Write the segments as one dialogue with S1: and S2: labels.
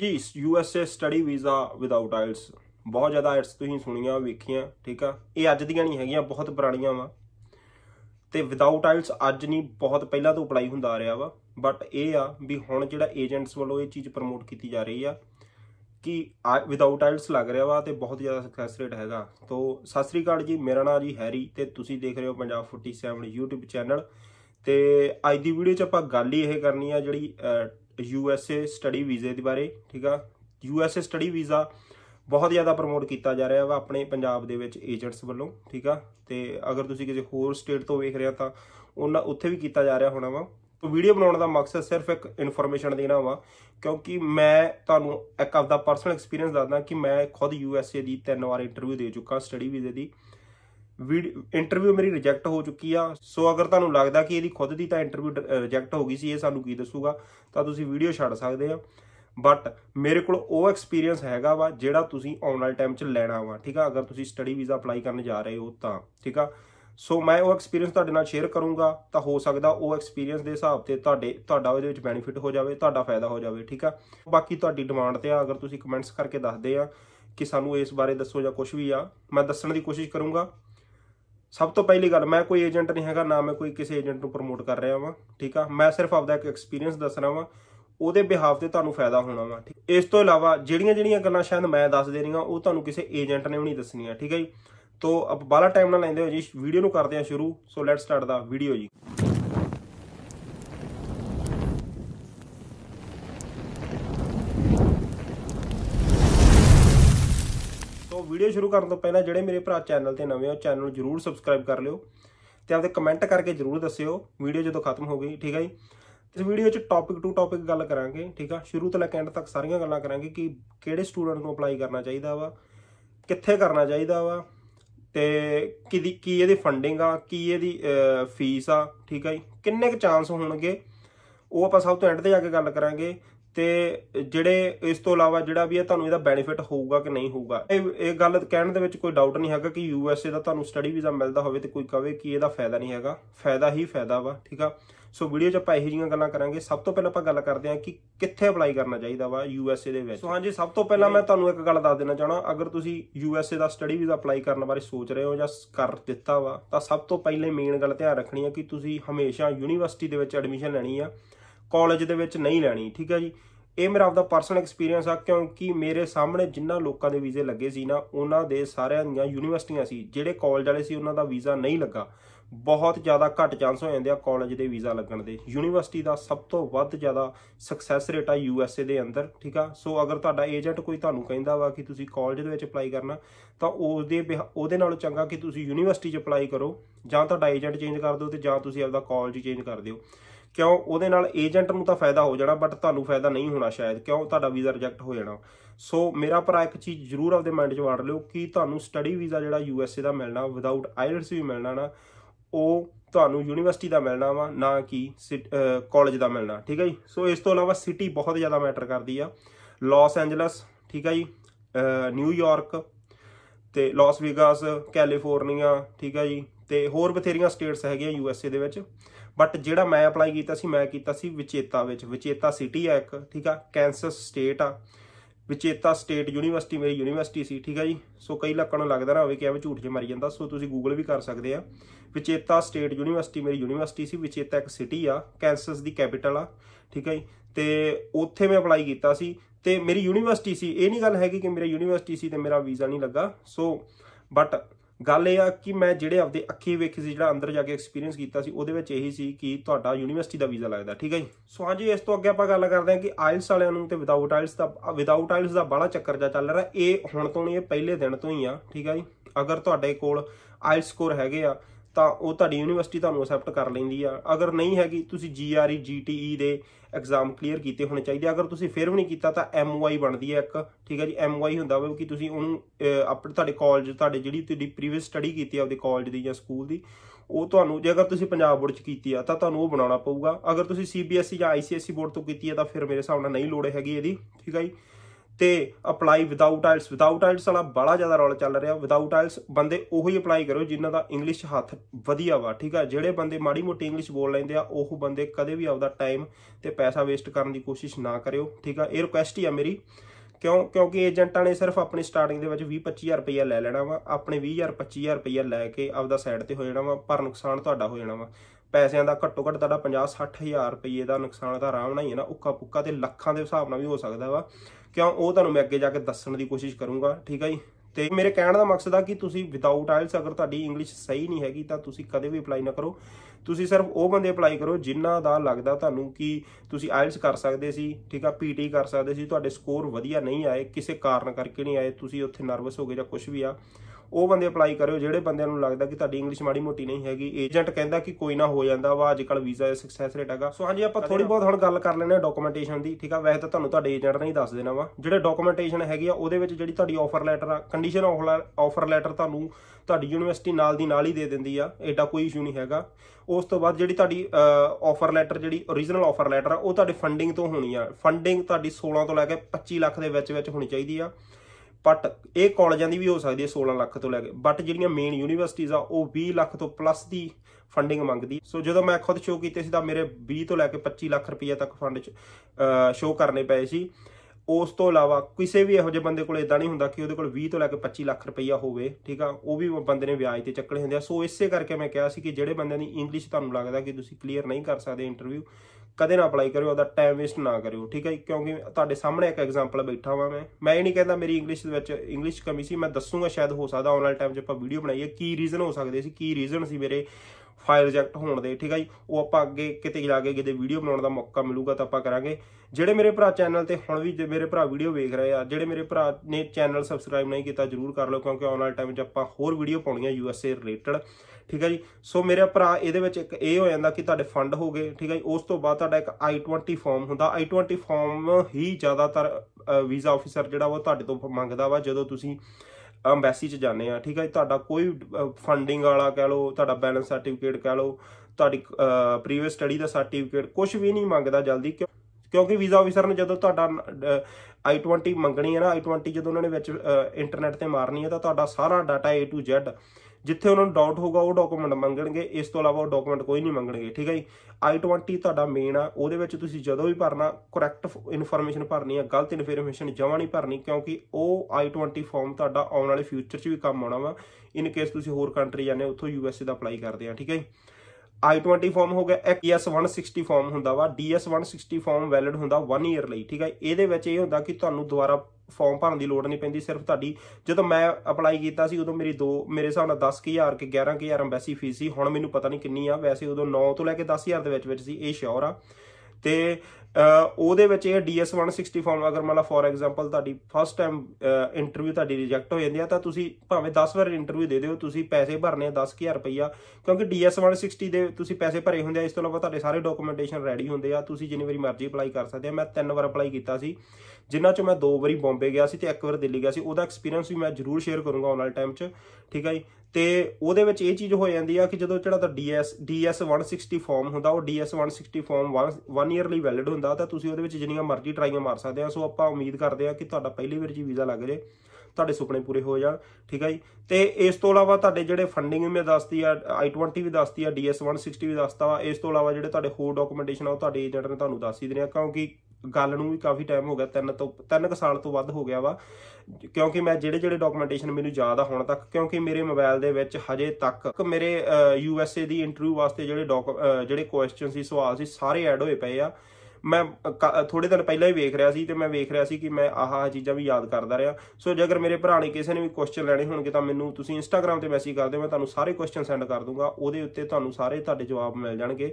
S1: ਜੀ U S A study visa without IELTS ਬਹੁਤ ਜ਼ਿਆਦਾ ਆਇਲਸ ਤੁਸੀਂ ਸੁਣੀਆਂ ਵੇਖੀਆਂ ਠੀਕ ਆ ਇਹ ਅੱਜ ਦੀਆਂ ਨਹੀਂ ਹੈਗੀਆਂ ਬਹੁਤ ਪੁਰਾਣੀਆਂ ਵਾ ਤੇ ਵਿਦਆਊਟ ਆਇਲਸ ਅੱਜ ਨਹੀਂ ਬਹੁਤ ਪਹਿਲਾਂ ਤੋਂ ਅਪਲਾਈ ਹੁੰਦਾ ਆ ਰਿਹਾ ਵਾ ਬਟ ਇਹ ਆ ਵੀ ਹੁਣ ਜਿਹੜਾ ਏਜੰਟਸ ਵੱਲੋਂ ਇਹ ਚੀਜ਼ ਪ੍ਰਮੋਟ ਕੀਤੀ ਜਾ ਰਹੀ ਆ ਕਿ ਵਿਦਆਊਟ ਆਇਲਸ ਲੱਗ ਰਿਹਾ ਵਾ ਤੇ ਬਹੁਤ ਜ਼ਿਆਦਾ ਸਕਸੈਸ ਰੇਟ ਹੈਗਾ ਤੋਂ ਸਤਿ ਸ੍ਰੀ ਅਕਾਲ ਜੀ ਮੇਰਾ ਨਾਮ ਜੀ ਹੈਰੀ ਤੇ ਤੁਸੀਂ ਦੇਖ ਰਹੇ ਹੋ ਪੰਜਾਬ 47 YouTube ਚੈਨਲ ਤੇ ਅੱਜ ਦੀ ਵੀਡੀਓ 'ਚ ਆਪਾਂ ਗੱਲ ਹੀ ਇਹ ਕਰਨੀ ਆ ਜਿਹੜੀ ਯੂ ਐਸ ਏ ਸਟੱਡੀ ਵੀਜ਼ੇ ਦੇ ਬਾਰੇ ਠੀਕ ਆ U S A study visa ਬਹੁਤ ਜ਼ਿਆਦਾ ਪ੍ਰਮੋਟ ਕੀਤਾ ਜਾ ਰਿਹਾ ਵਾ ਆਪਣੇ ਪੰਜਾਬ ਦੇ ਵਿੱਚ ਏਜੰਟਸ ਵੱਲੋਂ ਠੀਕ ਆ ਤੇ ਅਗਰ ਤੁਸੀਂ ਕਿਸੇ ਹੋਰ ਸਟੇਟ ਤੋਂ ਵੇਖ ਰਿਹਾ ਤਾਂ ਉਹਨਾਂ ਉੱਥੇ ਵੀ ਕੀਤਾ ਜਾ ਰਿਹਾ ਹੋਣਾ ਵਾ ਤੋ ਵੀਡੀਓ ਬਣਾਉਣ ਦਾ ਮਕਸਦ ਸਿਰਫ ਇੱਕ ਇਨਫੋਰਮੇਸ਼ਨ ਦੇਣਾ ਵਾ ਕਿਉਂਕਿ ਮੈਂ ਤੁਹਾਨੂੰ ਇੱਕ ਆਪਦਾ ਪਰਸਨਲ ਐਕਸਪੀਰੀਅੰਸ ਦੱਸਦਾ ਕਿ ਮੈਂ ਖੁਦ ਯੂ ਐਸ ਏ ਦੀ ਤਿੰਨ ਵਾਰ ਇੰਟਰਵਿਊ ਦੇ ਚੁੱਕਾ ਸਟੱਡੀ ਵੀਜ਼ੇ ਦੀ ਇੰਟਰਵਿਊ ਮੇਰੀ ਰਿਜੈਕਟ ਹੋ ਚੁੱਕੀ ਆ ਸੋ ਅਗਰ ਤੁਹਾਨੂੰ ਲੱਗਦਾ ਕਿ ਇਹਦੀ ਖੁਦ ਦੀ ਤਾਂ ਇੰਟਰਵਿਊ ਰਿਜੈਕਟ ਹੋ ਗਈ ਸੀ ਇਹ ਸਾਨੂੰ ਕੀ ਦੱਸੂਗਾ ਤਾਂ ਤੁਸੀਂ ਵੀਡੀਓ ਛੱਡ ਸਕਦੇ ਆ ਬਟ ਮੇਰੇ ਕੋਲ ਉਹ ਐਕਸਪੀਰੀਅੰਸ ਹੈਗਾ ਵਾ ਜਿਹੜਾ ਤੁਸੀਂ ਆਉਣ ਵਾਲੇ ਟਾਈਮ 'ਚ ਲੈਣਾ ਵਾ ਠੀਕ ਆ ਅਗਰ ਤੁਸੀਂ ਸਟੱਡੀ ਵੀਜ਼ਾ ਅਪਲਾਈ ਕਰਨ ਜਾ ਰਹੇ ਹੋ ਤਾਂ ਠੀਕ ਆ ਸੋ ਮੈਂ ਉਹ ਐਕਸਪੀਰੀਅੰਸ ਤੁਹਾਡੇ ਨਾਲ ਸ਼ੇਅਰ ਕਰੂੰਗਾ ਤਾਂ ਹੋ ਸਕਦਾ ਉਹ ਐਕਸਪੀਰੀਅੰਸ ਦੇ ਹਿਸਾਬ ਤੇ ਤੁਹਾਡੇ ਤੁਹਾਡਾ ਉਹਦੇ ਵਿੱਚ ਬੈਨੀਫਿਟ ਹੋ ਜਾਵੇ ਤੁਹਾਡਾ ਫਾਇਦਾ ਹੋ ਜਾਵੇ ਠੀਕ ਆ ਬਾਕੀ ਤੁਹਾਡੀ ਡਿਮਾਂਡ ਤੇ ਆ ਅਗਰ ਤੁਸੀਂ ਕਮੈਂਟਸ ਕਰਕੇ ਦੱਸਦੇ ਆ ਕਿ ਸਾਨੂੰ ਇਸ ਬਾਰੇ ਦੱਸੋ ਜਾਂ ਕੁਝ ਵੀ ਆ ਮੈਂ ਦੱਸਣ ਦੀ ਕੋਸ਼ਿਸ਼ ਕਰੂੰਗਾ ਸਭ ਤੋਂ ਪਹਿਲੀ ਗੱਲ ਮੈਂ ਕੋਈ ਏਜੰਟ ਨਹੀਂ ਹੈਗਾ ਨਾ ਮੈਂ ਕੋਈ ਕਿਸੇ ਏਜੰਟ ਨੂੰ ਪ੍ਰਮੋਟ ਕਰ ਰਿਹਾ ਵਾਂ ਠੀਕ ਆ ਮੈਂ ਸਿਰਫ ਆਪਦਾ ਇੱਕ ਐਕਸਪੀਰੀਅੰਸ ਦੱਸ ਰਿਹਾ ਵਾਂ ਉਹਦੇ ਬਿਹਾਫ ਤੇ ਤੁਹਾਨੂੰ ਫਾਇਦਾ ਹੋਣਾ ਵਾ ਠੀਕ ਇਸ ਤੋਂ ਇਲਾਵਾ ਜਿਹੜੀਆਂ ਜਿਹੜੀਆਂ ਗੱਲਾਂ ਸ਼ਾਇਦ ਮੈਂ ਦੱਸ ਦੇ ਰਹੀਆਂ ਉਹ ਤੁਹਾਨੂੰ ਕਿਸੇ ਏਜੰਟ ਨੇ ਵੀ ਨਹੀਂ ਦੱਸਣੀਆਂ ਠੀਕ ਹੈ ਜੀ ਤੋਂ ਆਪ ਬਾਲਾ ਟਾਈਮ ਨਾ ਲੈਂਦੇ ਹੋ ਜੀ ਵੀਡੀਓ ਨੂੰ ਕਰਦੇ ਆ ਸ਼ੁਰੂ ਸੋ ਲੈਟਸ ਸਟਾਰਟ ਦਾ ਵੀਡੀਓ ਜੀ ਵੀਡੀਓ ਸ਼ੁਰੂ ਕਰਨ ਤੋਂ ਪਹਿਲਾਂ ਜਿਹੜੇ ਮੇਰੇ ਭਰਾ ਚੈਨਲ ਤੇ ਨਵੇਂ ਹੋ ਚੈਨਲ ਨੂੰ ਜਰੂਰ ਸਬਸਕ੍ਰਾਈਬ ਕਰ ਲਿਓ ਤੇ ਆਪਦੇ ਕਮੈਂਟ ਕਰਕੇ ਜਰੂਰ ਦੱਸਿਓ ਵੀਡੀਓ ਜਦੋਂ ਖਤਮ ਹੋ ਗਈ ਠੀਕ ਹੈ ਜੀ ਇਸ ਵੀਡੀਓ 'ਚ ਟੌਪਿਕ ਟੂ ਟੌਪਿਕ ਗੱਲ ਕਰਾਂਗੇ ਠੀਕ ਆ ਸ਼ੁਰੂ ਤੋਂ ਲੈ ਕੇ ਐਂਡ ਤੱਕ ਸਾਰੀਆਂ ਗੱਲਾਂ ਕਰਾਂਗੇ ਕਿ ਕਿਹੜੇ ਸਟੂਡੈਂਟ ਨੂੰ ਅਪਲਾਈ ਕਰਨਾ ਚਾਹੀਦਾ ਵਾ ਕਿੱਥੇ ਕਰਨਾ ਚਾਹੀਦਾ ਵਾ ਤੇ ਕਿਦੀ ਕੀ ਇਹਦੀ ਫੰਡਿੰਗ ਆ ਕੀ ਇਹਦੀ ਫੀਸ ਆ ਠੀਕ ਆ ਜੀ ਕਿੰਨੇ ਕੁ ਚਾਂਸ ਹੋਣਗੇ ਉਹ ਆਪਾਂ ਸਭ ਤੋਂ ਐਂਡ ਤੇ ਜਾ ਕੇ ਗੱਲ ਕਰਾਂਗੇ ਤੇ ਜਿਹੜੇ ਇਸ ਤੋਂ ਇਲਾਵਾ ਜਿਹੜਾ ਵੀ ਹੈ ਤੁਹਾਨੂੰ ਇਹਦਾ ਬੈਨੀਫਿਟ ਹੋਊਗਾ ਕਿ ਨਹੀਂ ਹੋਊਗਾ ਇਹ ਇਹ ਗੱਲ ਕਹਿਣ ਦੇ ਵਿੱਚ ਕੋਈ ਡਾਊਟ ਨਹੀਂ ਹੈਗਾ ਕਿ ਯੂ ਐਸ ਏ ਦਾ ਤੁਹਾਨੂੰ ਸਟੱਡੀ ਵੀਜ਼ਾ ਮਿਲਦਾ ਹੋਵੇ ਤੇ ਕੋਈ ਕਵੇ ਕਿ ਇਹਦਾ ਫਾਇਦਾ ਨਹੀਂ ਹੈਗਾ ਫਾਇਦਾ ਹੀ ਫਾਇਦਾ ਵਾ ਠੀਕ ਆ ਸੋ ਵੀਡੀਓ 'ਚ ਆਪਾਂ ਇਹੋ ਜੀਆਂ ਗੱਲਾਂ ਕਰਾਂਗੇ ਸਭ ਤੋਂ ਪਹਿਲਾਂ ਆਪਾਂ ਗੱਲ ਕਰਦੇ ਹਾਂ ਕਿ ਕਿੱਥੇ ਅਪਲਾਈ ਕਰਨਾ ਚਾਹੀਦਾ ਵਾ ਯੂ ਐਸ ਏ ਦੇ ਵਿੱਚ ਸੋ ਹਾਂਜੀ ਸਭ ਤੋਂ ਪਹਿਲਾਂ ਮੈਂ ਤੁਹਾਨੂੰ ਇੱਕ ਗੱਲ ਦੱਸ ਦੇਣਾ ਚਾਹਣਾ ਅਗਰ ਤੁਸੀਂ ਯੂ ਐਸ ਏ ਦਾ ਸਟੱਡੀ ਵੀਜ਼ਾ ਅਪਲਾਈ ਕਰਨ ਬਾਰੇ ਸੋਚ ਰਹੇ ਹੋ ਜਾਂ ਕਰ ਦਿੱਤਾ ਵਾ ਤਾਂ ਸਭ ਤੋਂ ਪਹਿਲੇ ਮੇਨ ਗੱਲ ਧਿਆਨ ਰੱਖਣੀ ਹੈ ਕਿ ਤੁਸੀਂ ਹਮੇਸ਼ਾ ਯੂਨੀਵਰਸਿਟੀ ਦੇ ਵਿੱਚ ਐਡਮਿਸ਼ਨ ਲੈਣੀ ਆ ਕਾਲਜ ਦੇ ਵਿੱਚ ਨਹੀਂ ਲੈਣੀ ਠੀਕ ਹੈ ਜੀ ਇਹ ਮੇਰਾ ਆਪਦਾ ਪਰਸਨਲ ਐਕਸਪੀਰੀਅੰਸ ਆ ਕਿਉਂਕਿ ਮੇਰੇ ਸਾਹਮਣੇ ਜਿੰਨਾ ਲੋਕਾਂ ਦੇ ਵੀਜ਼ੇ ਲੱਗੇ ਸੀ ਨਾ ਉਹਨਾਂ ਦੇ ਸਾਰਿਆਂ ਦੀਆਂ ਯੂਨੀਵਰਸਿਟੀਆਂ ਸੀ ਜਿਹੜੇ ਕਾਲਜ ਵਾਲੇ ਸੀ ਉਹਨਾਂ ਦਾ ਵੀਜ਼ਾ ਨਹੀਂ ਲੱਗਾ ਬਹੁਤ ਜ਼ਿਆਦਾ ਘੱਟ ਚਾਂਸ ਹੋ ਜਾਂਦੇ ਆ ਕਾਲਜ ਦੇ ਵੀਜ਼ਾ ਲੱਗਣ ਦੇ ਯੂਨੀਵਰਸਿਟੀ ਦਾ ਸਭ ਤੋਂ ਵੱਧ ਜ਼ਿਆਦਾ ਸਕਸੈਸ ਰੇਟ ਆ ਯੂ ਐਸ ਏ ਦੇ ਅੰਦਰ ਠੀਕ ਆ ਸੋ ਅਗਰ ਤੁਹਾਡਾ ਏਜੰਟ ਕੋਈ ਤੁਹਾਨੂੰ ਕਹਿੰਦਾ ਵਾ ਕਿ ਤੁਸੀਂ ਕਾਲਜ ਦੇ ਵਿੱਚ ਅਪਲਾਈ ਕਰਨਾ ਤਾਂ ਉਹਦੇ ਉਹਦੇ ਨਾਲੋਂ ਚੰਗਾ ਕਿ ਤੁਸੀਂ ਯੂਨੀਵਰਸਿਟੀ 'ਚ ਅਪਲਾਈ ਕਰੋ ਜਾਂ ਤੁਹਾਡਾ ਏਜੰਟ ਚੇਂਜ ਕਰ ਦਿਓ ਤੇ ਜਾਂ ਤੁਸੀਂ ਆਪਦਾ ਕਾਲਜ ਚੇਂਜ ਕਰ ਦਿਓ ਕਿਉਂ ਉਹਦੇ ਨਾਲ ਏਜੰਟ ਨੂੰ ਤਾਂ ਫਾਇਦਾ ਹੋ ਜਾਣਾ ਬਟ ਤੁਹਾਨੂੰ ਫਾਇਦਾ ਨਹੀਂ ਹੋਣਾ ਸ਼ਾਇਦ ਕਿਉਂ ਤੁਹਾਡਾ ਵੀਜ਼ਾ ਰਿਜੈਕਟ ਹੋ ਜਾਣਾ ਸੋ ਮੇਰਾ ਭਰਾ ਇੱਕ ਚੀਜ਼ ਜ਼ਰੂਰ ਆਪਦੇ ਮਾਈਂਡ 'ਚ ਵਾੜ ਲਿਓ ਕਿ ਤੁਹਾਨੂੰ ਸਟੱਡੀ ਵੀਜ਼ਾ ਜਿਹੜਾ ਯੂ ਐਸ ਏ ਦਾ ਮਿਲਣਾ ਵਿਦਆਊਟ ਆਈਲਟਸ ਵੀ ਮਿਲਣਾ ਨਾ ਉਹ ਤੁਹਾਨੂੰ ਯੂਨੀਵਰਸਿਟੀ ਦਾ ਮਿਲਣਾ ਵਾ ਨਾ ਕਿ ਕਾਲਜ ਦਾ ਮਿਲਣਾ ਠੀਕ ਹੈ ਜੀ ਸੋ ਇਸ ਤੋਂ ਇਲਾਵਾ ਸਿਟੀ ਬਹੁਤ ਜ਼ਿਆਦਾ ਮੈਟਰ ਕਰਦੀ ਆ ਲਾਸ ਐਂਜਲਸ ਠੀਕ ਹੈ ਜੀ ਨਿਊਯਾਰਕ ਤੇ ਲਾਸ ਵੇਗਾਸ ਕੈਲੀਫੋਰਨੀਆ ਠੀਕ ਹੈ ਜੀ ਤੇ ਹੋਰ ਬਥੇਰੀਆਂ ਸਟੇਟਸ ਹੈਗੀਆਂ ਯੂ ਐਸ ਏ ਦੇ ਵਿੱਚ ਬਟ ਜਿਹੜਾ ਮੈਂ ਅਪਲਾਈ ਕੀਤਾ ਸੀ ਮੈਂ ਕੀਤਾ ਸੀ ਵਿਚੇਤਾ ਵਿੱਚ ਵਿਚੇਤਾ ਸਿਟੀ ਆ ਇੱਕ ਠੀਕ ਆ ਕੈਂਸਸ ਸਟੇਟ ਆ ਵਿਚੇਤਾ ਸਟੇਟ ਯੂਨੀਵਰਸਿਟੀ ਮੇਰੀ ਯੂਨੀਵਰਸਿਟੀ ਸੀ ਠੀਕ ਆ ਜੀ ਸੋ ਕਈ ਲੱਕਾਂ ਨੂੰ ਲੱਗਦਾ ਨਾ ਹੋਵੇ ਕਿ ਐਵੇਂ ਝੂਠ ਜੇ ਮਰੀ ਜਾਂਦਾ ਸੋ ਤੁਸੀਂ ਗੂਗਲ ਵੀ ਕਰ ਸਕਦੇ ਆ ਵਿਚੇਤਾ ਸਟੇਟ ਯੂਨੀਵਰਸਿਟੀ ਮੇਰੀ ਯੂਨੀਵਰਸਿਟੀ ਸੀ ਵਿਚੇਤਾ ਇੱਕ ਸਿਟੀ ਆ ਕੈਂਸਸ ਦੀ ਕੈਪੀਟਲ ਆ ਠੀਕ ਆ ਜੀ ਤੇ ਉੱਥੇ ਮੈਂ ਅਪਲਾਈ ਕੀਤਾ ਸੀ ਤੇ ਮੇਰੀ ਯੂਨੀਵਰਸਿਟੀ ਸੀ ਇਹ ਨਹੀਂ ਗੱਲ ਹੈਗੀ ਕਿ ਮੇਰਾ ਯੂਨੀਵਰਸਿਟੀ ਸੀ ਤੇ ਮੇਰਾ ਵੀਜ਼ਾ ਨਹੀਂ ਲੱਗਾ ਸੋ ਬਟ ਗੱਲ ਇਹ ਆ ਕਿ ਮੈਂ ਜਿਹੜੇ ਆਪਦੇ ਅੱਖੀ ਵੇਖੇ ਸੀ ਜਿਹੜਾ ਅੰਦਰ ਜਾ ਕੇ ਐਕਸਪੀਰੀਅੰਸ ਕੀਤਾ ਸੀ ਉਹਦੇ ਵਿੱਚ ਇਹੀ ਸੀ ਕਿ ਤੁਹਾਡਾ ਯੂਨੀਵਰਸਿਟੀ ਦਾ ਵੀਜ਼ਾ ਲੱਗਦਾ ਠੀਕ ਹੈ ਜੀ ਸੋ ਹਾਂਜੀ ਇਸ ਤੋਂ ਅੱਗੇ ਆਪਾਂ ਗੱਲ ਕਰਦੇ ਹਾਂ ਕਿ ਆਇਲਸ ਵਾਲਿਆਂ ਨੂੰ ਤੇ ਵਿਦਆਊਟ ਆਇਲਸ ਦਾ ਵਿਦਆਊਟ ਆਇਲਸ ਦਾ ਬੜਾ ਚੱਕਰ ਜਾ ਚੱਲ ਰਿਹਾ ਇਹ ਹੁਣ ਤੋਂ ਨਹੀਂ ਇਹ ਪਹਿਲੇ ਦਿਨ ਤੋਂ ਹੀ ਆ ਠੀਕ ਹੈ ਜੀ ਅਗਰ ਤੁਹਾਡੇ ਕੋਲ ਆਇਲਸ ਸਕੋਰ ਹੈਗੇ ਆ ਤਾਂ ਉਹ ਤੁਹਾਡੀ ਯੂਨੀਵਰਸਿਟੀ ਤੁਹਾਨੂੰ ਅਸੈਪਟ ਕਰ ਲੈਂਦੀ ਆ ਅਗਰ ਨਹੀਂ ਹੈਗੀ ਤੁਸੀਂ ਜੀਆਰਈ ਜੀਟੀਈ e, e ਦੇ ਐਗਜ਼ਾਮ ਕਲੀਅਰ ਕੀਤੇ ਹੋਣੇ ਚਾਹੀਦੇ ਅਗਰ ਤੁਸੀਂ ਫਿਰ ਵੀ ਨਹੀਂ ਕੀਤਾ ਤਾਂ ਐਮਓਆਈ ਬਣਦੀ ਹੈ ਇੱਕ ਠੀਕ ਹੈ ਜੀ ਐਮਓਆਈ ਹੁੰਦਾ ਵਾ ਕਿ ਤੁਸੀਂ ਉਹਨੂੰ ਆਪਣੇ ਤੁਹਾਡੇ ਕਾਲਜ ਤੁਹਾਡੇ ਜਿਹੜੀ ਤੁਹਾਡੀ ਪ੍ਰੀਵੀਅਸ ਸਟੱਡੀ ਕੀਤੀ ਆ ਉਹਦੇ ਕਾਲਜ ਦੀ ਜਾਂ ਸਕੂਲ ਦੀ ਉਹ ਤੁਹਾਨੂੰ ਜੇ ਅਗਰ ਤੁਸੀਂ ਪੰਜਾਬ ਬੋਰਡ ਚ ਕੀਤੀ ਆ ਤਾਂ ਤੁਹਾਨੂੰ ਉਹ ਬਣਾਉਣਾ ਪਊਗਾ ਅਗਰ ਤੁਸੀਂ ਸੀਬੀਐਸਈ e ਜਾਂ ਆਈਸੀਐਸਈ ਬੋਰਡ ਤੋਂ ਕੀਤੀ ਆ ਤਾਂ ਫਿਰ ਮੇਰੇ ਹਿਸਾਬ ਨਾਲ ਨਹੀਂ ਲੋੜ ਹੈਗੀ ਇਹਦੀ ਠੀਕ ਹੈ ਜੀ ਤੇ apply without IELTS without IELTS ਵਾਲਾ ਬੜਾ ਜ਼ਿਆਦਾ ਰੌਲਾ ਚੱਲ ਰਿਹਾ ਵਿਦਆਊਟ ਆਇਲਸ ਬੰਦੇ ਉਹੀ ਅਪਲਾਈ ਕਰੋ ਜਿਨ੍ਹਾਂ ਦਾ ਇੰਗਲਿਸ਼ ਹੱਥ ਵਧੀਆ ਵਾ ਠੀਕ ਆ ਜਿਹੜੇ ਬੰਦੇ ਮਾੜੀ ਮੋਟੀ ਇੰਗਲਿਸ਼ ਬੋਲ ਲੈਂਦੇ ਆ ਉਹ ਬੰਦੇ ਕਦੇ ਵੀ ਆਪਦਾ ਟਾਈਮ ਤੇ ਪੈਸਾ ਵੇਸਟ ਕਰਨ ਦੀ ਕੋਸ਼ਿਸ਼ ਨਾ ਕਰਿਓ ਠੀਕ ਆ ਇਹ ਰਿਕੁਐਸਟ ਹੀ ਆ ਮੇਰੀ ਕਿਉਂ ਕਿਉਂਕਿ ਏਜੰਟਾਂ ਨੇ ਸਿਰਫ ਆਪਣੀ ਸਟਾਰਟਿੰਗ ਦੇ ਵਿੱਚ 20-25000 ਰੁਪਇਆ ਲੈ ਲੈਣਾ ਵਾ ਆਪਣੇ 20000 25000 ਰੁਪਇਆ ਲੈ ਕੇ ਆਪਦਾ ਸਾਈਡ ਤੇ ਹੋ ਜਾਣਾ ਵਾ ਪਰ ਨੁਕਸਾਨ ਤੁਹਾਡਾ ਹੋ ਜਾਣਾ ਵਾ ਪੈਸਿਆਂ ਦਾ ਘੱਟੋ ਘੱਟ ਤੁਹਾਡਾ 50 ਹਜ਼ਾਰ ਰੁਪਏ ਦਾ ਨੁਕਸਾਨ ਤਾਂ ਆਰਾਮ ਨਾਲ ਹੀ ਹੈ ਨਾ ਉੱਕਾ ਪੁੱਕਾ ਤੇ ਲੱਖਾਂ ਦੇ ਹਿਸਾਬ ਨਾਲ ਵੀ ਹੋ ਸਕਦਾ ਵਾ ਕਿਉਂ ਉਹ ਤੁਹਾਨੂੰ ਮੈਂ ਅੱਗੇ ਜਾ ਕੇ ਦੱਸਣ ਦੀ ਕੋਸ਼ਿਸ਼ ਕਰੂੰਗਾ ਠੀਕ ਹੈ ਜੀ ਤੇ ਮੇਰੇ ਕਹਿਣ ਦਾ ਮਕਸਦ ਆ ਕਿ ਤੁਸੀਂ ਵਿਦਆਊਟ ਆਇਲਸ ਅਗਰ ਤੁਹਾਡੀ ਇੰਗਲਿਸ਼ ਸਹੀ ਨਹੀਂ ਹੈਗੀ ਤਾਂ ਤੁਸੀਂ ਕਦੇ ਵੀ ਅਪਲਾਈ ਨਾ ਕਰੋ ਤੁਸੀਂ ਸਿਰਫ ਉਹ ਬੰਦੇ ਅਪਲਾਈ ਕਰੋ ਜਿਨ੍ਹਾਂ ਦਾ ਲੱਗਦਾ ਤੁਹਾਨੂੰ ਕਿ ਤੁਸੀਂ ਆਇਲਸ ਕਰ ਸਕਦੇ ਸੀ ਠੀਕ ਆ ਪੀਟੀ ਕਰ ਸਕਦੇ ਸੀ ਤੁਹਾਡੇ ਸਕੋਰ ਵਧੀਆ ਨਹੀਂ ਆਏ ਕਿਸੇ ਕਾਰਨ ਕਰਕੇ ਨਹੀਂ ਆਏ ਤੁਸੀਂ ਉੱਥੇ ਨਰਵਸ ਹੋ ਗਏ ਜਾਂ ਕੁਝ ਵੀ ਆ ਉਹ ਬੰਦੇ ਅਪਲਾਈ ਕਰਿਓ ਜਿਹੜੇ ਬੰਦਿਆਂ ਨੂੰ ਲੱਗਦਾ ਕਿ ਤੁਹਾਡੀ ਇੰਗਲਿਸ਼ ਮਾੜੀ ਮੋਟੀ ਨਹੀਂ ਹੈਗੀ ਏਜੰਟ ਕਹਿੰਦਾ ਕਿ ਕੋਈ ਨਾ ਹੋ ਜਾਂਦਾ ਵਾ ਅੱਜ ਕੱਲ ਵੀਜ਼ਾ ਸਕਸੈਸ ਰੇਟ ਹੈਗਾ ਸੋ ਹਾਂਜੀ ਆਪਾਂ ਥੋੜੀ ਬਹੁਤ ਹੁਣ ਗੱਲ ਕਰ ਲੈਣੇ ਆ ਡਾਕੂਮੈਂਟੇਸ਼ਨ ਦੀ ਠੀਕ ਆ ਵੈਸੇ ਤਾਂ ਤੁਹਾਨੂੰ ਤੁਹਾਡੇ ਏਜੰਟ ਨੇ ਹੀ ਦੱਸ ਦੇਣਾ ਵਾ ਜਿਹੜੇ ਡਾਕੂਮੈਂਟੇਸ਼ਨ ਹੈਗੀ ਆ ਉਹਦੇ ਵਿੱਚ ਜਿਹੜੀ ਤੁਹਾਡੀ ਆਫਰ ਲੈਟਰ ਆ ਕੰਡੀਸ਼ਨ ਆਫਰ ਲੈਟਰ ਤੁਹਾਨੂੰ ਤੁਹਾਡੀ ਯੂਨੀਵਰਸਿਟੀ ਨਾਲ ਦੀ ਨਾਲ ਹੀ ਦੇ ਦਿੰਦੀ ਆ ਐਡਾ ਕੋਈ ਇਸ਼ੂ ਨਹੀਂ ਹੈਗਾ ਉਸ ਤੋਂ ਬਾਅਦ ਜਿਹੜੀ ਤੁਹਾਡੀ ਆਫਰ ਲੈਟਰ ਜਿਹੜੀ origignal ਆਫਰ ਲੈਟਰ ਆ ਉਹ ਤੁਹਾਡੇ ਫੰਡਿੰਗ ਤੋਂ ਹੋਣੀ ਆ ਫੰਡਿੰਗ ਤੁਹਾਡੀ 16 ਤੋਂ ਲੈ ਕੇ 25 ਲੱਖ ਦੇ ਵਿੱਚ ਵਿੱਚ ਹੋਣੀ ਚਾਹੀਦੀ ਆ ਬਟ ਇਹ ਕਾਲਜਾਂ ਦੀ ਵੀ ਹੋ ਸਕਦੀ ਹੈ 16 ਲੱਖ ਤੋਂ ਲੈ ਕੇ ਬਟ ਜਿਹੜੀਆਂ ਮੇਨ ਯੂਨੀਵਰਸਿਟੀਆਂ ਆ ਉਹ 20 ਲੱਖ ਤੋਂ ਪਲੱਸ ਦੀ ਫੰਡਿੰਗ ਮੰਗਦੀ ਸੋ ਜਦੋਂ ਮੈਂ ਖੁਦ ਸ਼ੋਅ ਕੀਤੇ ਸੀ ਤਾਂ ਮੇਰੇ 20 ਤੋਂ ਲੈ ਕੇ 25 ਲੱਖ ਰੁਪਏ ਤੱਕ ਫੰਡ ਚ ਸ਼ੋਅ ਕਰਨੇ ਪਏ ਸੀ ਉਸ ਤੋਂ ਇਲਾਵਾ ਕਿਸੇ ਵੀ ਇਹੋ ਜਿਹੇ ਬੰਦੇ ਕੋਲ ਇਦਾਂ ਨਹੀਂ ਹੁੰਦਾ ਕਿ ਉਹਦੇ ਕੋਲ 20 ਤੋਂ ਲੈ ਕੇ 25 ਲੱਖ ਰੁਪਈਆ ਹੋਵੇ ਠੀਕ ਆ ਉਹ ਵੀ ਬੰਦੇ ਨੇ ਵਿਆਜ ਤੇ ਚੱਕਣੇ ਹੁੰਦੇ ਆ ਸੋ ਇਸੇ ਕਰਕੇ ਮੈਂ ਕਿਹਾ ਸੀ ਕਿ ਜਿਹੜੇ ਬੰਦਿਆਂ ਦੀ ਇੰਗਲਿਸ਼ ਤੁਹਾਨੂੰ ਲੱਗਦਾ ਕਿ ਤੁਸੀਂ ਕਲੀਅਰ ਨਹੀਂ ਕਰ ਸਕਦੇ ਇੰਟਰਵਿਊ ਕਦੇ ਨਾ ਅਪਲਾਈ ਕਰਿਓ ਉਹਦਾ ਟਾਈਮ ਵੇਸਟ ਨਾ ਕਰਿਓ ਠੀਕ ਹੈ ਕਿਉਂਕਿ ਤੁਹਾਡੇ ਸਾਹਮਣੇ ਇੱਕ ਐਗਜ਼ਾਮਪਲ ਬੈਠਾ ਵਾਂ ਮੈਂ ਮੈਂ ਇਹ ਨਹੀਂ ਕਹਿੰਦਾ ਮੇਰੀ ਇੰਗਲਿਸ਼ ਦੇ ਵਿੱਚ ਇੰਗਲਿਸ਼ ਕਮੀ ਸੀ ਮੈਂ ਦੱਸੂਗਾ ਸ਼ਾਇਦ ਹੋ ਸਕਦਾ ਆਨਲਾਈਨ ਟਾਈਮ 'ਚ ਆਪਾਂ ਵੀਡੀਓ ਬਣਾਈਏ ਕੀ ਰੀਜ਼ਨ ਹੋ ਸਕਦੇ ਸੀ ਕੀ ਰੀਜ਼ਨ ਸੀ ਮੇਰੇ ਫਾਈਲ ਰਿਜੈਕਟ ਹੋਣ ਦੇ ਠੀਕ ਆ ਜੀ ਉਹ ਆਪਾਂ ਅੱਗੇ ਕਿਤੇ ਜਾ ਕੇ ਕਿਤੇ ਵੀਡੀਓ ਬਣਾਉਣ ਦਾ ਮੌਕਾ ਮਿਲੂਗਾ ਤਾਂ ਆਪਾਂ ਕਰਾਂਗੇ ਜਿਹੜੇ ਮੇਰੇ ਭਰਾ ਚੈਨਲ ਤੇ ਹੁਣ ਵੀ ਮੇਰੇ ਭਰਾ ਵੀਡੀਓ ਵੇਖ ਰਹੇ ਆ ਜਿਹੜੇ ਮੇਰੇ ਭਰਾ ਨੇ ਚੈਨਲ ਸਬਸਕ੍ਰਾਈਬ ਨਹੀਂ ਕੀਤਾ ਜਰੂਰ ਕਰ ਲਓ ਕਿਉਂਕਿ ਆਨਲਾਈਨ ਟਾਈਮ 'ਚ ਆਪਾਂ ਹੋਰ ਵੀਡੀਓ ਪਾਉਣੀਆਂ ਯੂ ਐਸ ਏ ਰਿਲੇਟਡ ਠੀਕ ਹੈ ਜੀ ਸੋ ਮੇਰੇ ਭਰਾ ਇਹਦੇ ਵਿੱਚ ਇੱਕ ਇਹ ਹੋ ਜਾਂਦਾ ਕਿ ਤੁਹਾਡੇ ਫੰਡ ਹੋ ਗਏ ਠੀਕ ਹੈ ਜੀ ਉਸ ਤੋਂ ਬਾਅਦ ਤੁਹਾਡਾ ਇੱਕ I20 ਫਾਰਮ ਹੁੰਦਾ I20 ਫਾਰਮ ਹੀ ਜ਼ਿਆਦਾਤਰ ਵੀਜ਼ਾ ਆਫੀਸਰ ਜਿਹੜਾ ਉਹ ਤੁਹਾਡੇ ਤੋਂ ਮੰਗਦਾ ਵਾ ਜਦੋਂ ਤੁਸੀਂ ਐਮਬੈਸੀ 'ਚ ਜਾਂਦੇ ਆ ਠੀਕ ਹੈ ਤੁਹਾਡਾ ਕੋਈ ਫੰਡਿੰਗ ਵਾਲਾ ਕਹਿ ਲਓ ਤੁਹਾਡਾ ਬੈਲੈਂਸ ਸਰਟੀਫਿਕੇਟ ਕਹਿ ਲਓ ਤੁਹਾਡੀ ਪ੍ਰੀਵੀਅਸ ਸਟੱਡੀ ਦਾ ਸਰਟੀਫਿਕੇਟ ਕੁਝ ਵੀ ਨਹੀਂ ਮੰਗਦਾ ਜਲਦੀ ਕਿਉਂਕਿ ਵੀਜ਼ਾ ਆਫੀਸਰ ਨੇ ਜਦੋਂ ਤੁਹਾਡਾ i20 ਮੰਗਣੀ ਹੈ ਨਾ i20 ਜਦੋਂ ਉਹਨਾਂ ਨੇ ਵਿੱਚ ਇੰਟਰਨੈਟ ਤੇ ਮਾਰਨੀ ਹੈ ਤਾਂ ਤੁਹਾਡਾ ਸਾਰਾ ਡਾਟਾ A to Z ਜਿੱਥੇ ਉਹਨਾਂ ਨੂੰ ਡਾਊਟ ਹੋਊਗਾ ਉਹ ਡਾਕੂਮੈਂਟ ਮੰਗਣਗੇ ਇਸ ਤੋਂ ਇਲਾਵਾ ਉਹ ਡਾਕੂਮੈਂਟ ਕੋਈ ਨਹੀਂ ਮੰਗਣਗੇ ਠੀਕ ਹੈ ਜੀ I20 ਤੁਹਾਡਾ ਮੇਨ ਆ ਉਹਦੇ ਵਿੱਚ ਤੁਸੀਂ ਜਦੋਂ ਵੀ ਭਰਨਾ ਕਰੈਕਟ ਇਨਫੋਰਮੇਸ਼ਨ ਭਰਨੀ ਆ ਗਲਤ ਇਨਫੋਰਮੇਸ਼ਨ ਜਮਾ ਨਹੀਂ ਭਰਨੀ ਕਿਉਂਕਿ ਉਹ I20 ਫਾਰਮ ਤੁਹਾਡਾ ਆਉਣ ਵਾਲੇ ਫਿਊਚਰ 'ਚ ਵੀ ਕੰਮ ਆਉਣਾ ਵਾ ਇਨ ਕੇਸ ਤੁਸੀਂ ਹੋਰ ਕੰਟਰੀ ਜਾਂਦੇ ਉੱਥੋਂ ਯੂਐਸਏ ਦਾ ਅਪਲਾਈ ਕਰਦੇ ਆ ਠੀਕ ਹੈ ਜੀ I20 ਫਾਰਮ ਹੋ ਗਿਆ ES 160 ਫਾਰਮ ਹੁੰਦਾ ਵਾ DS 160 ਫਾਰਮ ਵੈਲਿਡ ਹੁੰਦਾ 1 ਇਅਰ ਲਈ ਠੀਕ ਹੈ ਇਹਦੇ ਵਿੱਚ ਇਹ ਹੁੰਦਾ ਕਿ ਤੁਹਾਨੂੰ ਦੁਬਾਰਾ ਫਾਰਮ ਭਰਨ ਦੀ ਲੋੜ ਨਹੀਂ ਪੈਂਦੀ ਸਿਰਫ ਤੁਹਾਡੀ ਜਦੋਂ ਮੈਂ ਅਪਲਾਈ ਕੀਤਾ ਸੀ ਉਦੋਂ ਮੇਰੀ ਦੋ ਮੇਰੇ ਹਿਸਾਬ ਨਾਲ 10000 ਕਿ 11000 ਐਮਬੈਸੀ ਫੀਸ ਸੀ ਹੁਣ ਮੈਨੂੰ ਪਤਾ ਨਹੀਂ ਕਿੰਨੀ ਆ ਵੈਸੇ ਉਦੋਂ 9 ਤੋਂ ਲੈ ਕੇ 10000 ਦੇ ਵਿੱਚ ਵਿੱਚ ਸੀ ਇਹ ਸ਼ੋਰ ਆ ਤੇ ਉਹਦੇ ਵਿੱਚ ਇਹ ਡੀਐਸ ਫਾਰਮ ਅਗਰ ਮੰਨ ਲਾ ਫੋਰ ਐਗਜ਼ਾਮਪਲ ਤੁਹਾਡੀ ਫਸਟ ਟਾਈਮ ਇੰਟਰਵਿਊ ਤੁਹਾਡੀ ਰਿਜੈਕਟ ਹੋ ਜਾਂਦੀ ਆ ਤਾਂ ਤੁਸੀਂ ਭਾਵੇਂ 10 ਵਾਰ ਇੰਟਰਵਿਊ ਦੇ ਦਿਓ ਤੁਸੀਂ ਪੈਸੇ ਭਰਨੇ ਆ 10000 ਰੁਪਈਆ ਕਿਉਂਕਿ DS160 ਦੇ ਤੁਸੀਂ ਪੈਸੇ ਭਰੇ ਹੁੰਦੇ ਆ ਇਸ ਤੋਂ ਇਲਾਵਾ ਤੁਹਾਡੇ ਸਾਰੇ ਡਾਕੂਮੈਂਟੇਸ਼ਨ ਰੈਡੀ ਹੁੰਦੇ ਆ ਤੁਸੀਂ ਜਿੰਨੀ ਵਾਰੀ ਮਰਜ਼ੀ ਅਪਲਾਈ ਕਰ ਸਕਦੇ ਆ ਮੈਂ ਤਿੰਨ ਵਾਰ ਅਪਲਾਈ ਕੀਤਾ ਸੀ ਜਿਨ੍ਹਾਂ ਚੋਂ ਮੈਂ ਦੋ ਵਾਰੀ ਬੰਬੇ ਗਿਆ ਸੀ ਤੇ ਇੱਕ ਵਾਰ ਦਿੱਲੀ ਗਿਆ ਸੀ ਉਹਦਾ ਐਕਸਪੀਰੀਅੰਸ ਵੀ ਮੈਂ ਜ਼ਰੂਰ ਸ਼ੇਅਰ ਕਰੂੰਗਾ ਆਨ ਵਾਲੇ ਟਾਈਮ 'ਚ ਠੀਕ ਆ ਜੀ ਤੇ ਉਹਦੇ ਵਿੱਚ ਇਹ ਚੀਜ਼ ਹੋ ਜਾਂਦੀ ਆ ਕਿ ਜਦੋਂ ਜਿਹੜਾ ਤਾਂ DS ਡੀਐਸ 160 ਫਾਰਮ ਹੁੰਦਾ ਉਹ ਡੀਐਸ 160 ਫਾਰਮ 1 ਇਅਰ ਲਈ ਵੈਲਿਡ ਹੁੰਦਾ ਤਾਂ ਤੁਸੀਂ ਉਹਦੇ ਵਿੱਚ ਜਿੰਨੀਆਂ ਮਰਜ਼ੀ ਟਰਾਈਆਂ ਮਾਰ ਸਕਦੇ ਆ ਸੋ ਆਪਾਂ ਉਮੀਦ ਕਰਦੇ ਆ ਕਿ ਤੁਹਾਡਾ ਪਹਿਲੀ ਵਾਰ ਜੀ ਵੀਜ਼ਾ ਲੱਗ ਜੇ ਤੁਹਾਡੇ ਸੁਪਨੇ ਪੂਰੇ ਹੋ ਜਾਣ ਠੀਕ ਹੈ ਜੀ ਤੇ ਇਸ ਤੋਂ ਇਲਾਵਾ ਤੁਹਾਡੇ ਜਿਹੜੇ ਫੰਡਿੰਗ ਮੈਂ ਦੱਸਦੀ ਆ i20 ਵੀ ਦੱਸਦੀ ਆ ds160 ਵੀ ਦੱਸਦਾ ਵਾ ਇਸ ਤੋਂ ਇਲਾਵਾ ਜਿਹੜੇ ਤੁਹਾਡੇ ਹੋਰ ਡਾਕੂਮੈਂਟੇਸ਼ਨ ਆ ਉਹ ਤੁਹਾਡੇ ਏਜੰਟ ਨੇ ਤੁਹਾਨੂੰ ਦੱਸ ਹੀ ਦੇਣੇ ਆ ਕਿਉਂਕਿ ਗੱਲ ਨੂੰ ਵੀ ਕਾਫੀ ਟਾਈਮ ਹੋ ਗਿਆ ਤਿੰਨ ਤੋਂ ਤਿੰਨ ਕੁ ਸਾਲ ਤੋਂ ਵੱਧ ਹੋ ਗਿਆ ਵਾ ਕਿਉਂਕਿ ਮੈਂ ਜਿਹੜੇ ਜਿਹੜੇ ਡਾਕੂਮੈਂਟੇਸ਼ਨ ਮੈਨੂੰ ਯਾਦ ਆ ਹੁਣ ਤੱਕ ਕਿਉਂਕਿ ਮੇਰੇ ਮੋਬਾਈਲ ਦੇ ਵਿੱਚ ਹਜੇ ਤੱਕ ਮੇਰੇ ਯੂ ਐਸ ਏ ਦੀ ਇੰਟਰਵਿਊ ਵਾਸਤੇ ਜਿਹੜੇ ਜਿਹੜੇ ਕੁਐਸਚਨ ਸੀ ਸਵਾਲ ਸੀ ਸਾਰੇ ਐਡ ਹੋਏ ਪਏ ਆ ਮੈਂ ਥੋੜੇ ਦਿਨ ਪਹਿਲਾਂ ਹੀ ਵੇਖ ਰਿਹਾ ਸੀ ਤੇ ਮੈਂ ਵੇਖ ਰਿਹਾ ਸੀ ਕਿ ਮੈਂ ਆਹ ਆਹ ਚੀਜ਼ਾਂ ਵੀ ਯਾਦ ਕਰਦਾ ਰਿਹਾ ਸੋ ਜੇਕਰ ਮੇਰੇ ਭਰਾ ਨੇ ਕਿਸੇ ਨੇ ਵੀ ਕੁਐਸਚਨ ਲੈਣੇ ਹੋਣਗੇ ਤਾਂ ਮੈਨੂੰ ਤੁਸੀਂ ਇੰਸਟਾਗ੍ਰam ਤੇ ਮੈਸੇਜ ਕਰ ਦਿਓ ਮੈਂ ਤੁਹਾਨੂੰ ਸਾਰੇ ਕੁਐਸਚਨ ਸੈਂਡ ਕਰ ਦੂੰਗਾ ਉਹਦੇ ਉੱਤੇ ਤੁਹਾਨੂੰ ਸਾਰੇ ਤੁਹਾਡੇ ਜਵਾਬ ਮਿਲ ਜਾਣਗੇ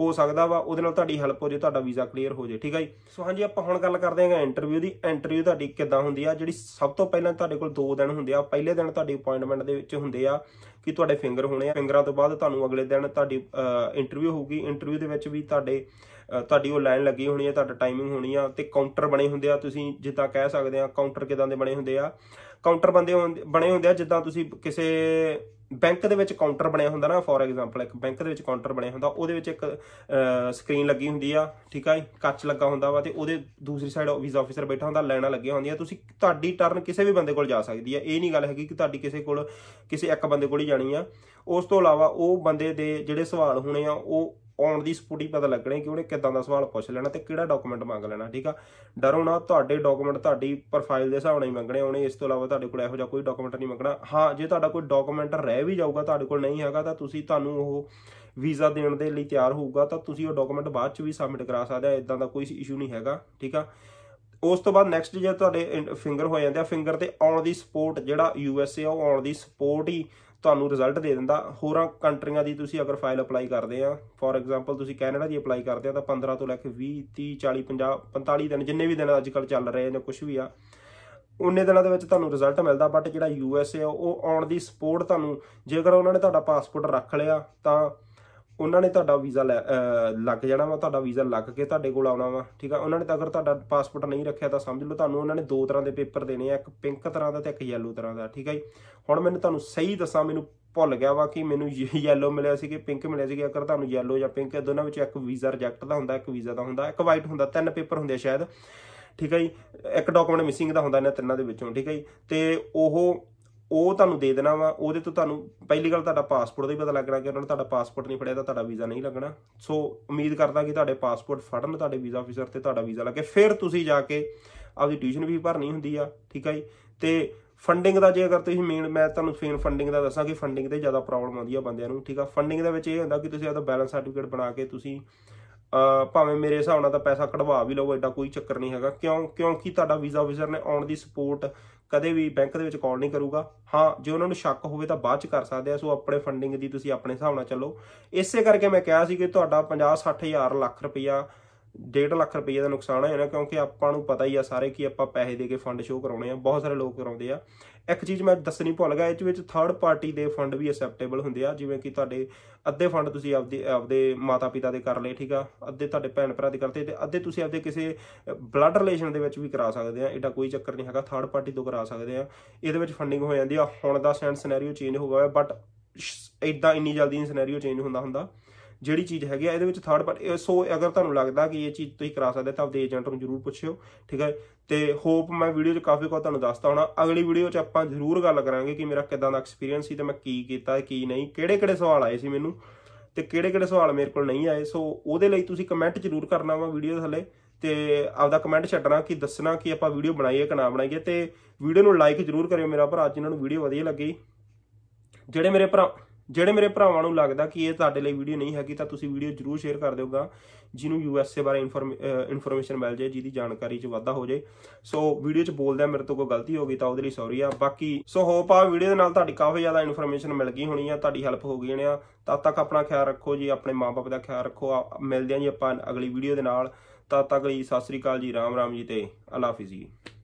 S1: ਹੋ ਸਕਦਾ ਵਾ ਉਹਦੇ ਨਾਲ ਤੁਹਾਡੀ ਹੈਲਪ ਹੋ ਜੇ ਤੁਹਾਡਾ ਵੀਜ਼ਾ ਕਲੀਅਰ ਹੋ ਜੇ ਠੀਕ ਹੈ ਜੀ ਸੋ ਹਾਂਜੀ ਆਪਾਂ ਹੁਣ ਗੱਲ ਕਰਦੇ ਹਾਂ ਇੰਟਰਵਿਊ ਦੀ ਇੰਟਰਵਿਊ ਤੁਹਾਡੀ ਕਿੱਦਾਂ ਹੁੰਦੀ ਆ ਜਿਹੜੀ ਸਭ ਤੋਂ ਪਹਿਲਾਂ ਤੁਹਾਡੇ ਕੋਲ 2 ਦਿਨ ਹੁੰਦੇ ਆ ਪਹਿਲੇ ਦਿਨ ਤੁਹਾਡੀ ਅਪਾਇੰਟਮੈਂਟ ਦੇ ਵਿੱਚ ਹੁੰਦੇ ਆ ਕਿ ਤੁਹਾਡੇ ਫਿੰਗਰ ਹੋਣੇ ਆ ਫਿੰਗਰਾਂ ਤੋਂ ਬਾਅਦ ਤੁਹਾਨੂੰ ਅਗਲੇ ਦਿਨ ਤੁਹਾਡੀ ਇੰਟਰਵਿਊ ਹੋਊਗੀ ਇੰਟਰਵਿਊ ਦੇ ਵਿੱਚ ਵੀ ਤੁਹਾਡੇ ਤੁਹਾਡੀ ਉਹ ਲਾਈਨ ਲੱਗੀ ਹੋਣੀ ਆ ਤੁਹਾਡਾ ਟਾਈਮਿੰਗ ਹੋਣੀ ਆ ਤੇ ਕਾਊਂਟਰ ਬਣੇ ਹੁੰਦੇ ਆ ਤੁਸੀਂ ਜਿੱਦਾਂ ਕਹਿ ਸਕਦੇ ਆ ਕਾਊਂਟਰ ਕਿਦਾਂ ਦੇ ਬਣੇ ਹੁੰਦੇ ਆ ਕਾਊਂਟਰ ਬੰਦੇ ਬਣੇ ਹੁੰਦੇ ਆ ਜਿੱਦਾਂ ਤੁਸੀਂ ਕਿਸੇ ਬੈਂਕ ਦੇ ਵਿੱਚ ਕਾਊਂਟਰ ਬਣਿਆ ਹੁੰਦਾ ਨਾ ਫੋਰ ਐਗਜ਼ਾਮਪਲ ਇੱਕ ਬੈਂਕ ਦੇ ਵਿੱਚ ਕਾਊਂਟਰ ਬਣਿਆ ਹੁੰਦਾ ਉਹਦੇ ਵਿੱਚ ਇੱਕ ਸਕਰੀਨ ਲੱਗੀ ਹੁੰਦੀ ਆ ਠੀਕ ਆ ਕੱਚ ਲੱਗਾ ਹੁੰਦਾ ਵਾ ਤੇ ਉਹਦੇ ਦੂਸਰੀ ਸਾਈਡ ਵੀਜ਼ਾ ਆਫੀਸਰ ਬੈਠਾ ਹੁੰਦਾ ਲਾਈਨਾਂ ਲੱਗੀਆਂ ਹੁੰਦੀਆਂ ਤੁਸੀਂ ਤੁਹਾਡੀ ਟਰਨ ਕਿਸੇ ਵੀ ਬੰਦੇ ਕੋਲ ਜਾ ਸਕਦੀ ਆ ਇਹ ਨਹੀਂ ਗੱਲ ਹੈਗੀ ਕਿ ਤੁਹਾਡੀ ਕਿਸੇ ਕੋਲ ਕਿਸੇ ਇੱਕ ਬੰਦੇ ਕੋਲ ਹੀ ਜਾਣੀ ਆ ਉਸ ਤੋਂ ਇਲਾਵਾ ਉਹ ਬੰਦੇ ਦੇ ਜਿਹੜੇ ਸਵਾਲ ਹੋਣੇ ਆ ਉਹ ਆਉਣ ਦੀ ਸਪੂਟੀ ਪਤਾ ਲੱਗਣੀ ਕਿ ਉਹਨੇ ਕਿਦਾਂ ਦਾ ਸਵਾਲ ਪੁੱਛ ਲੈਣਾ ਤੇ ਕਿਹੜਾ ਡਾਕੂਮੈਂਟ ਮੰਗ ਲੈਣਾ ਠੀਕ ਆ ਡਰੋ ਨਾ ਤੁਹਾਡੇ ਡਾਕੂਮੈਂਟ ਤੁਹਾਡੀ ਪ੍ਰੋਫਾਈਲ ਦੇ ਹਿਸਾਬ ਨਾਲ ਹੀ ਮੰਗਣੇ ਉਹਨੇ ਇਸ ਤੋਂ ਇਲਾਵਾ ਤੁਹਾਡੇ ਕੋਲ ਇਹੋ ਜਿਹਾ ਕੋਈ ਡਾਕੂਮੈਂਟ ਨਹੀਂ ਮੰਗਣਾ ਹਾਂ ਜੇ ਤੁਹਾਡਾ ਕੋਈ ਡਾਕੂਮੈਂਟ ਰਹਿ ਵੀ ਜਾਊਗਾ ਤੁਹਾਡੇ ਕੋਲ ਨਹੀਂ ਹੈਗਾ ਤਾਂ ਤੁਸੀਂ ਤੁਹਾਨੂੰ ਉਹ ਵੀਜ਼ਾ ਦੇਣ ਦੇ ਲਈ ਤਿਆਰ ਹੋਊਗਾ ਤਾਂ ਤੁਸੀਂ ਉਹ ਡਾਕੂਮੈਂਟ ਬਾਅਦ ਚ ਵੀ ਸਬਮਿਟ ਕਰਾ ਸਕਦੇ ਆ ਇਦਾਂ ਦਾ ਕੋਈ ਇਸ਼ੂ ਨਹੀਂ ਹੈਗਾ ਠੀਕ ਆ ਉਸ ਤੋਂ ਬਾਅਦ ਨੈਕਸਟ ਜੇ ਤੁਹਾਡੇ ਫਿੰਗਰ ਹੋ ਜਾਂਦੇ ਆ ਫਿੰਗਰ ਤੇ ਆਉਣ ਦੀ ਸਪੋਰਟ ਜਿਹੜਾ ਯੂ ਐਸ ਏ ਆ ਉਹ ਆਉਣ ਦੀ ਸਪੋਰਟ ਹੀ ਤੁਹਾਨੂੰ ਰਿਜ਼ਲਟ ਦੇ ਦਿੰਦਾ ਹੋਰਾਂ ਕੰਟਰੀਆਂ ਦੀ ਤੁਸੀਂ ਅਗਰ ਫਾਈਲ ਅਪਲਾਈ ਕਰਦੇ ਆ ਫੋਰ ਐਗਜ਼ਾਮਪਲ ਤੁਸੀਂ ਕੈਨੇਡਾ ਦੀ ਅਪਲਾਈ ਕਰਦੇ ਆ ਤਾਂ 15 ਤੋਂ ਲੈ ਕੇ 20 30 40 50 45 ਦਿਨ ਜਿੰਨੇ ਵੀ ਦਿਨ ਅੱਜ ਕੱਲ ਚੱਲ ਰਹੇ ਨੇ ਕੁਝ ਵੀ ਆ ਉਨੇ ਦਿਨਾਂ ਦੇ ਵਿੱਚ ਤੁਹਾਨੂੰ ਰਿਜ਼ਲਟ ਮਿਲਦਾ ਬਟ ਜਿਹੜਾ ਯੂ ਐਸ ਏ ਉਹ ਆਉਣ ਦੀ ਸਪੋਰਟ ਤੁਹਾਨੂੰ ਜੇਕਰ ਉਹਨਾਂ ਨੇ ਤੁਹਾਡਾ ਪਾਸਪੋਰਟ ਰੱਖ ਲਿਆ ਤਾਂ ਉਹਨਾਂ ਨੇ ਤੁਹਾਡਾ ਵੀਜ਼ਾ ਲੱਗ ਜਾਣਾ ਵਾ ਤੁਹਾਡਾ ਵੀਜ਼ਾ ਲੱਗ ਕੇ ਤੁਹਾਡੇ ਕੋਲ ਆਉਣਾ ਵਾ ਠੀਕ ਆ ਉਹਨਾਂ ਨੇ ਤਾਂ ਅਗਰ ਤੁਹਾਡਾ ਪਾਸਪੋਰਟ ਨਹੀਂ ਰੱਖਿਆ ਤਾਂ ਸਮਝ ਲਓ ਤੁਹਾਨੂੰ ਉਹਨਾਂ ਨੇ ਦੋ ਤਰ੍ਹਾਂ ਦੇ ਪੇਪਰ ਦੇਣੇ ਆ ਇੱਕ ਪਿੰਕ ਤਰ੍ਹਾਂ ਦਾ ਤੇ ਇੱਕ ਯੈਲੋ ਤਰ੍ਹਾਂ ਦਾ ਠੀਕ ਆ ਜੀ ਹੁਣ ਮੈਨੂੰ ਤੁਹਾਨੂੰ ਸਹੀ ਦੱਸਾਂ ਮੈਨੂੰ ਭੁੱਲ ਗਿਆ ਵਾ ਕਿ ਮੈਨੂੰ ਯੈਲੋ ਮਿਲਿਆ ਸੀ ਕਿ ਪਿੰਕ ਮਿਲਿਆ ਸੀ ਕਿ ਅਗਰ ਤੁਹਾਨੂੰ ਯੈਲੋ ਜਾਂ ਪਿੰਕ ਦੋਨਾਂ ਵਿੱਚ ਇੱਕ ਵੀਜ਼ਾ ਰਿਜੈਕਟ ਦਾ ਹੁੰਦਾ ਇੱਕ ਵੀਜ਼ਾ ਦਾ ਹੁੰਦਾ ਇੱਕ ਵਾਈਟ ਹੁੰਦਾ ਤਿੰਨ ਪੇਪਰ ਹੁੰਦੇ ਸ਼ਾਇਦ ਠੀਕ ਆ ਜੀ ਇੱਕ ਡਾਕੂਮੈਂਟ ਮਿਸਿੰਗ ਦਾ ਹੁੰਦਾ ਇਹਨਾਂ ਤਿੰਨਾਂ ਦੇ ਵਿੱਚੋਂ ਠੀਕ ਆ ਜੀ ਤੇ ਉਹ ਉਹ ਤੁਹਾਨੂੰ ਦੇ ਦੇਣਾ ਵਾ ਉਹਦੇ ਤੋਂ ਤੁਹਾਨੂੰ ਪਹਿਲੀ ਗੱਲ ਤੁਹਾਡਾ ਪਾਸਪੋਰਟ ਦਾ ਹੀ ਪਤਾ ਲੱਗਣਾ ਕਿ ਉਹਨਾਂ ਨੇ ਤੁਹਾਡਾ ਪਾਸਪੋਰਟ ਨਹੀਂ ਫੜਿਆ ਤਾਂ ਤੁਹਾਡਾ ਵੀਜ਼ਾ ਨਹੀਂ ਲੱਗਣਾ ਸੋ ਉਮੀਦ ਕਰਦਾ ਕਿ ਤੁਹਾਡੇ ਪਾਸਪੋਰਟ ਫੜਨ ਤੁਹਾਡੇ ਵੀਜ਼ਾ ਅਫੀਸਰ ਤੇ ਤੁਹਾਡਾ ਵੀਜ਼ਾ ਲੱਗੇ ਫਿਰ ਤੁਸੀਂ ਜਾ ਕੇ ਆਪਦੀ ਟਿਊਸ਼ਨ ਵੀ ਭਰਨੀ ਹੁੰਦੀ ਆ ਠੀਕ ਆ ਜੀ ਤੇ ਫੰਡਿੰਗ ਦਾ ਜੇ ਅਗਰ ਤੁਸੀਂ ਮੇਨ ਮੈਂ ਤੁਹਾਨੂੰ ਫੇਨ ਫੰਡਿੰਗ ਦਾ ਦੱਸਾਂ ਕਿ ਫੰਡਿੰਗ ਤੇ ਜ਼ਿਆਦਾ ਪ੍ਰੋਬਲਮ ਆਉਂਦੀ ਆ ਬੰਦਿਆਂ ਨੂੰ ਠੀਕ ਆ ਫੰਡਿੰਗ ਦੇ ਵਿੱਚ ਇਹ ਹੁੰਦਾ ਕਿ ਤੁਸੀਂ ਆਪਦਾ ਬੈਲੈਂਸ ਸਰਟੀਫਿਕੇਟ ਬਣਾ ਕੇ ਤੁਸੀਂ ਭਾਵੇਂ ਮੇਰੇ ਹਿਸਾਬ ਨਾਲ ਤਾਂ ਪੈਸਾ ਕਢਵਾ ਵੀ ਲਓ ਐਡਾ ਕੋਈ ਚੱਕਰ ਨਹੀਂ ਹੈਗਾ ਕਿਉਂ ਕਿਉਂਕਿ ਤੁਹਾਡਾ ਵੀਜ਼ਾ ਅਫੀਸਰ ਨੇ ਆਉਣ ਦੀ ਸਪੋਰਟ ਕਦੇ ਵੀ ਬੈਂਕ ਦੇ ਵਿੱਚ ਕਾਲ ਨਹੀਂ ਕਰੂਗਾ ਹਾਂ ਜੇ ਉਹਨਾਂ ਨੂੰ ਸ਼ੱਕ ਹੋਵੇ ਤਾਂ ਬਾਅਦ ਚ ਕਰ ਸਕਦੇ ਆ ਸੋ ਆਪਣੇ ਫੰਡਿੰਗ ਦੀ ਤੁਸੀਂ ਆਪਣੇ ਹਿਸਾਬ ਨਾਲ ਚੱਲੋ ਇਸੇ ਕਰਕੇ ਮੈਂ ਕਿਹਾ ਸੀ ਕਿ ਤੁਹਾਡਾ 50 60000 ਲੱਖ ਰੁਪਇਆ ਡੇਢ ਲੱਖ ਰੁਪਏ ਦਾ ਨੁਕਸਾਨ ਹੋਇਆ ਨਾ ਕਿਉਂਕਿ ਆਪਾਂ ਨੂੰ ਪਤਾ ਹੀ ਆ ਸਾਰੇ ਕਿ ਆਪਾਂ ਪੈਸੇ ਦੇ ਕੇ ਫੰਡ ਸ਼ੋਅ ਕਰਾਉਣੇ ਆ ਬਹੁਤ ਸਾਰੇ ਲੋਕ ਕਰਾਉਂਦੇ ਆ ਇੱਕ ਚੀਜ਼ ਮੈਂ ਦੱਸਣੀ ਭੁੱਲ ਗਿਆ ਇਹ ਵਿੱਚ ਥਰਡ ਪਾਰਟੀ ਦੇ ਫੰਡ ਵੀ ਅਸੈਪਟੇਬਲ ਹੁੰਦੇ ਆ ਜਿਵੇਂ ਕਿ ਤੁਹਾਡੇ ਅੱਧੇ ਫੰਡ ਤੁਸੀਂ ਆਪਦੇ ਆਪਦੇ ਮਾਤਾ ਪਿਤਾ ਦੇ ਕਰ ਲਏ ਠੀਕ ਆ ਅੱਧੇ ਤੁਹਾਡੇ ਭੈਣ ਭਰਾ ਦੇ ਕਰਤੇ ਤੇ ਅੱਧੇ ਤੁਸੀਂ ਆਪਦੇ ਕਿਸੇ ਬਲੱਡ ਰਿਲੇਸ਼ਨ ਦੇ ਵਿੱਚ ਵੀ ਕਰਾ ਸਕਦੇ ਆ ਇਹਦਾ ਕੋਈ ਚੱਕਰ ਨਹੀਂ ਹੈਗਾ ਥਰਡ ਪਾਰਟੀ ਤੋਂ ਕਰਾ ਸਕਦੇ ਆ ਇਹਦੇ ਵਿੱਚ ਫੰਡਿੰਗ ਹੋ ਜਾਂਦੀ ਆ ਹੁਣ ਦਾ ਸੈਂਡ ਸਿਨੈਰੀਓ ਚੇਂਜ ਹੋ ਗਿਆ ਬਟ ਇਦਾਂ ਇੰਨੀ ਜਲਦੀ ਸਿਨੈਰੀਓ ਚੇਂਜ ਹੁੰਦਾ ਹੁੰਦਾ ਜਿਹੜੀ ਚੀਜ਼ ਹੈਗੀ ਆ ਇਹਦੇ ਵਿੱਚ ਥਰਡ ਪਾਰਟੀ ਸੋ ਅਗਰ ਤੁਹਾਨੂੰ ਲੱਗਦਾ ਕਿ ਇਹ ਚੀਜ਼ ਤੁਸੀਂ ਕਰਾ ਸਕਦੇ ਤਾਂ ਆਪਦੇ ਏਜੰਟ ਨੂੰ ਜਰੂਰ ਪੁੱਛਿਓ ਠੀਕ ਹੈ ਤੇ ਹੋਪ ਮੈਂ ਵੀਡੀਓ 'ਚ ਕਾਫੀ ਕੁਝ ਤੁਹਾਨੂੰ ਦੱਸਤਾ ਹੋਣਾ ਅਗਲੀ ਵੀਡੀਓ 'ਚ ਆਪਾਂ ਜ਼ਰੂਰ ਗੱਲ ਕਰਾਂਗੇ ਕਿ ਮੇਰਾ ਕਿਦਾਂ ਦਾ ਐਕਸਪੀਰੀਅੰਸ ਸੀ ਤੇ ਮੈਂ ਕੀ ਕੀਤਾ ਕੀ ਨਹੀਂ ਕਿਹੜੇ-ਕਿਹੜੇ ਸਵਾਲ ਆਏ ਸੀ ਮੈਨੂੰ ਤੇ ਕਿਹੜੇ-ਕਿਹੜੇ ਸਵਾਲ ਮੇਰੇ ਕੋਲ ਨਹੀਂ ਆਏ ਸੋ ਉਹਦੇ ਲਈ ਤੁਸੀਂ ਕਮੈਂਟ ਜ਼ਰੂਰ ਕਰਨਾ ਵਾ ਵੀਡੀਓ ਥੱਲੇ ਤੇ ਆਪਦਾ ਕਮੈਂਟ ਛੱਡਣਾ ਕਿ ਦੱਸਣਾ ਕਿ ਆਪਾਂ ਵੀਡੀਓ ਬਣਾਈਏ ਕਿ ਨਾ ਬਣਾਈਏ ਤੇ ਵੀਡੀਓ ਨੂੰ ਲਾਈਕ ਜ਼ਰੂਰ ਕਰਿਓ ਮੇਰਾ ਭਰਾ ਜਿਨ੍ਹਾਂ ਨੂੰ ਵੀਡੀਓ ਵਧੀਆ ਲੱਗੀ ਜਿਹੜੇ ਮੇਰੇ ਭਰਾ ਜਿਹੜੇ ਮੇਰੇ ਭਰਾਵਾਂ ਨੂੰ ਲੱਗਦਾ ਕਿ ਇਹ ਤੁਹਾਡੇ ਲਈ ਵੀਡੀਓ ਨਹੀਂ ਹੈਗੀ ਤਾਂ ਤੁਸੀਂ ਵੀਡੀਓ ਜਰੂਰ ਸ਼ੇਅਰ ਕਰ ਦਿਓਗਾ ਜਿਹਨੂੰ ਯੂਐਸਏ ਬਾਰੇ ਇਨਫੋਰਮੇਸ਼ਨ ਮਿਲ ਜਾਏ ਜਿਹਦੀ ਜਾਣਕਾਰੀ 'ਚ ਵਾਧਾ ਹੋ ਜਾਏ ਸੋ ਵੀਡੀਓ 'ਚ ਬੋਲਦਾ ਮੇਰੇ ਤੋਂ ਕੋਈ ਗਲਤੀ ਹੋ ਗਈ ਤਾਂ ਉਹਦੇ ਲਈ ਸੌਰੀ ਆ ਬਾਕੀ ਸੋ ਹੋਪ ਆ ਵੀਡੀਓ ਦੇ ਨਾਲ ਤੁਹਾਡੀ ਕਾਫੀ ਜ਼ਿਆਦਾ ਇਨਫੋਰਮੇਸ਼ਨ ਮਿਲ ਗਈ ਹੋਣੀ ਆ ਤੁਹਾਡੀ ਹੈਲਪ ਹੋ ਗਈ ਹੋਣੀ ਆ ਤਦ ਤੱਕ ਆਪਣਾ ਖਿਆਲ ਰੱਖੋ ਜੀ ਆਪਣੇ ਮਾਪੇ ਦਾ ਖਿਆਲ ਰੱਖੋ ਮਿਲਦੇ ਆ ਜੀ ਆਪਾਂ ਅਗਲੀ ਵੀਡੀਓ ਦੇ ਨਾਲ ਤਦ ਤੱਕ ਲਈ ਸਤਿ ਸ੍ਰੀ ਅਕਾਲ ਜੀ ਰਾਮ ਰਾਮ ਜੀ ਤੇ ਅੱਲਾ ਹਾਫਿਜ਼ ਜੀ